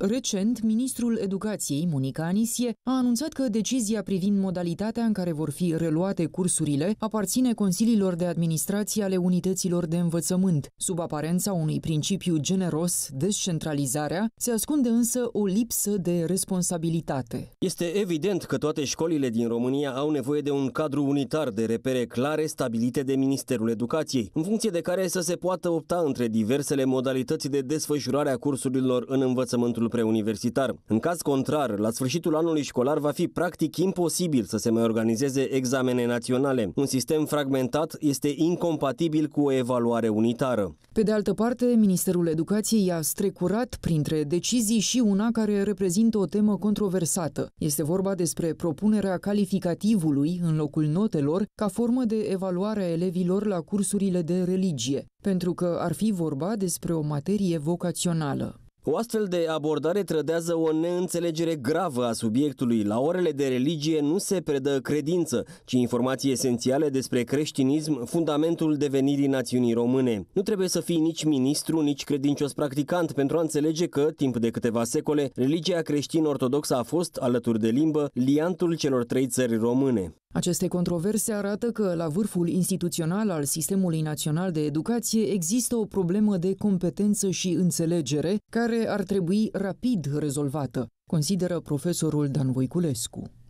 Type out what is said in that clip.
Recent, ministrul educației, Monica Anisie, a anunțat că decizia privind modalitatea în care vor fi reluate cursurile aparține consiliilor de administrație ale unităților de învățământ. Sub aparența unui principiu generos, descentralizarea, se ascunde însă o lipsă de responsabilitate. Este evident că toate școlile din România au nevoie de un cadru unitar de repere clare stabilite de Ministerul Educației, în funcție de care să se poată opta între diversele modalități de desfășurare a cursurilor în învățământul ciclu preuniversitar. În caz contrar, la sfârșitul anului școlar va fi practic imposibil să se mai organizeze examene naționale. Un sistem fragmentat este incompatibil cu o evaluare unitară. Pe de altă parte, Ministerul Educației a strecurat printre decizii și una care reprezintă o temă controversată. Este vorba despre propunerea calificativului în locul notelor ca formă de evaluare a elevilor la cursurile de religie, pentru că ar fi vorba despre o materie vocațională. O astfel de abordare trădează o neînțelegere gravă a subiectului. La orele de religie nu se predă credință, ci informații esențiale despre creștinism, fundamentul devenirii națiunii române. Nu trebuie să fii nici ministru, nici credincios practicant pentru a înțelege că, timp de câteva secole, religia creștin-ortodoxă a fost, alături de limbă, liantul celor trei țări române. Aceste controverse arată că la vârful instituțional al Sistemului Național de Educație există o problemă de competență și înțelegere care ar trebui rapid rezolvată, consideră profesorul Dan Voiculescu.